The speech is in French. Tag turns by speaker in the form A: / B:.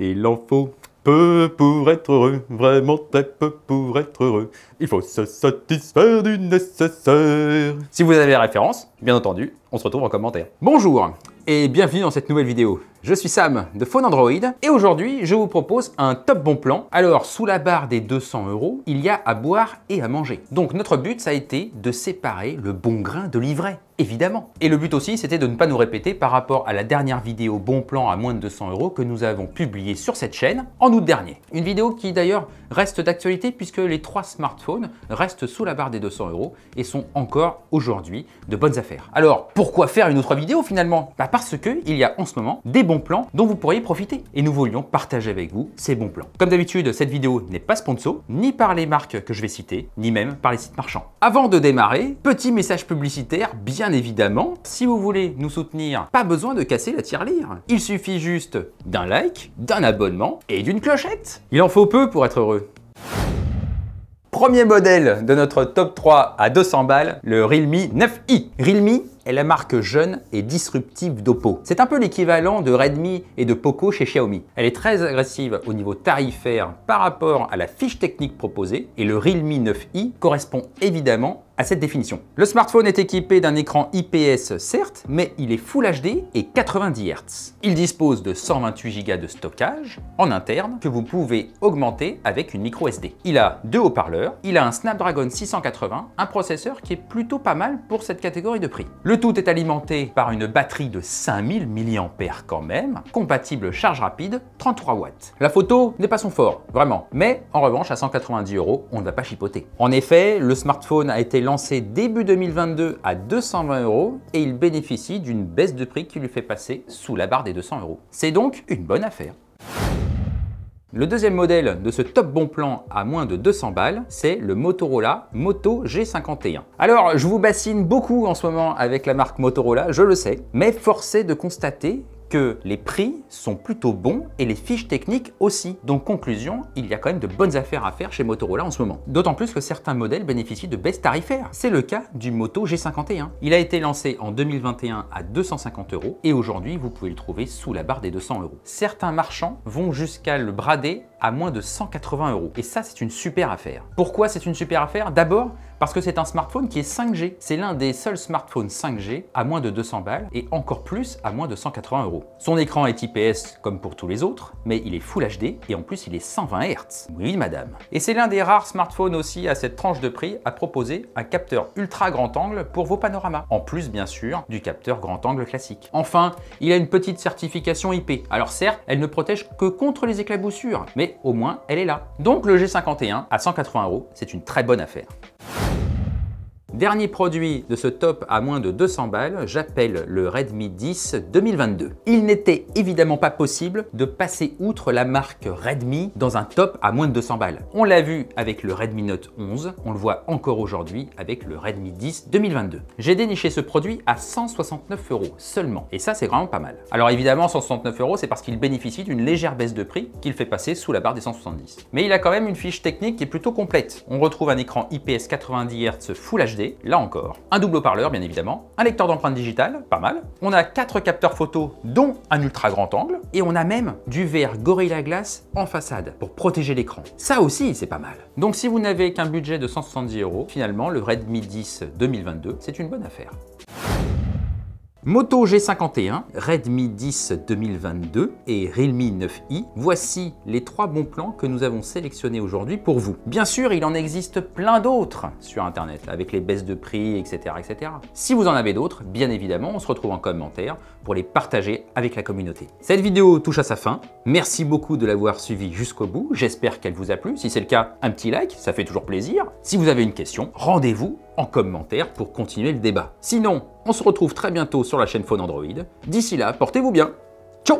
A: Il en faut peu pour être heureux, vraiment très peu pour être heureux. Il faut se satisfaire du nécessaire. Si vous avez la référence, bien entendu, on se retrouve en commentaire. Bonjour et bienvenue dans cette nouvelle vidéo. Je suis Sam de Phone Android et aujourd'hui je vous propose un top bon plan. Alors sous la barre des 200 euros, il y a à boire et à manger. Donc notre but ça a été de séparer le bon grain de l'ivraie évidemment. Et le but aussi, c'était de ne pas nous répéter par rapport à la dernière vidéo bon plan à moins de 200 euros que nous avons publiée sur cette chaîne en août dernier. Une vidéo qui d'ailleurs reste d'actualité puisque les trois smartphones restent sous la barre des 200 euros et sont encore aujourd'hui de bonnes affaires. Alors, pourquoi faire une autre vidéo finalement bah Parce qu'il y a en ce moment des bons plans dont vous pourriez profiter et nous voulions partager avec vous ces bons plans. Comme d'habitude, cette vidéo n'est pas sponsor, ni par les marques que je vais citer, ni même par les sites marchands. Avant de démarrer, petit message publicitaire bien évidemment, si vous voulez nous soutenir, pas besoin de casser la tirelire. Il suffit juste d'un like, d'un abonnement et d'une clochette. Il en faut peu pour être heureux. Premier modèle de notre top 3 à 200 balles, le Realme 9i. Realme est la marque jeune et disruptive d'Oppo. C'est un peu l'équivalent de Redmi et de Poco chez Xiaomi. Elle est très agressive au niveau tarifaire par rapport à la fiche technique proposée et le Realme 9i correspond évidemment à cette définition. Le smartphone est équipé d'un écran IPS certes, mais il est Full HD et 90 Hz. Il dispose de 128 Go de stockage en interne que vous pouvez augmenter avec une micro SD. Il a deux haut-parleurs, il a un Snapdragon 680, un processeur qui est plutôt pas mal pour cette catégorie de prix. Le tout est alimenté par une batterie de 5000 mAh quand même, compatible charge rapide 33 watts. La photo n'est pas son fort, vraiment, mais en revanche à 190 euros, on ne va pas chipoter. En effet, le smartphone a été lancé début 2022 à 220 euros et il bénéficie d'une baisse de prix qui lui fait passer sous la barre des 200 euros. C'est donc une bonne affaire. Le deuxième modèle de ce top bon plan à moins de 200 balles, c'est le Motorola Moto G51. Alors, je vous bassine beaucoup en ce moment avec la marque Motorola, je le sais, mais force est de constater que les prix sont plutôt bons et les fiches techniques aussi. Donc conclusion, il y a quand même de bonnes affaires à faire chez Motorola en ce moment. D'autant plus que certains modèles bénéficient de baisses tarifaires. C'est le cas du Moto G51. Il a été lancé en 2021 à 250 euros et aujourd'hui vous pouvez le trouver sous la barre des 200 euros. Certains marchands vont jusqu'à le brader à moins de 180 euros. Et ça, c'est une super affaire. Pourquoi c'est une super affaire D'abord, parce que c'est un smartphone qui est 5G. C'est l'un des seuls smartphones 5G à moins de 200 balles et encore plus à moins de 180 euros. Son écran est IPS comme pour tous les autres, mais il est Full HD et en plus il est 120 Hz. Oui madame. Et c'est l'un des rares smartphones aussi à cette tranche de prix à proposer un capteur ultra grand angle pour vos panoramas. En plus bien sûr du capteur grand angle classique. Enfin, il a une petite certification IP. Alors certes, elle ne protège que contre les éclaboussures, mais au moins elle est là. Donc le G51 à 180 euros, c'est une très bonne affaire. Dernier produit de ce top à moins de 200 balles, j'appelle le Redmi 10 2022. Il n'était évidemment pas possible de passer outre la marque Redmi dans un top à moins de 200 balles. On l'a vu avec le Redmi Note 11, on le voit encore aujourd'hui avec le Redmi 10 2022. J'ai déniché ce produit à 169 euros seulement, et ça c'est vraiment pas mal. Alors évidemment 169 euros c'est parce qu'il bénéficie d'une légère baisse de prix qu'il fait passer sous la barre des 170. Mais il a quand même une fiche technique qui est plutôt complète. On retrouve un écran IPS 90 Hz Full HD là encore. Un double haut-parleur, bien évidemment. Un lecteur d'empreintes digitales, pas mal. On a quatre capteurs photo, dont un ultra grand angle. Et on a même du verre Gorilla Glass en façade pour protéger l'écran. Ça aussi, c'est pas mal. Donc si vous n'avez qu'un budget de 170 euros, finalement, le Redmi 10 2022, c'est une bonne affaire. Moto G51, Redmi 10 2022 et Realme 9i, voici les trois bons plans que nous avons sélectionnés aujourd'hui pour vous. Bien sûr, il en existe plein d'autres sur Internet, avec les baisses de prix, etc. etc. Si vous en avez d'autres, bien évidemment, on se retrouve en commentaire pour les partager avec la communauté. Cette vidéo touche à sa fin. Merci beaucoup de l'avoir suivi jusqu'au bout. J'espère qu'elle vous a plu. Si c'est le cas, un petit like, ça fait toujours plaisir. Si vous avez une question, rendez-vous en commentaire pour continuer le débat. Sinon, on se retrouve très bientôt sur la chaîne Phone Android. D'ici là, portez-vous bien. Ciao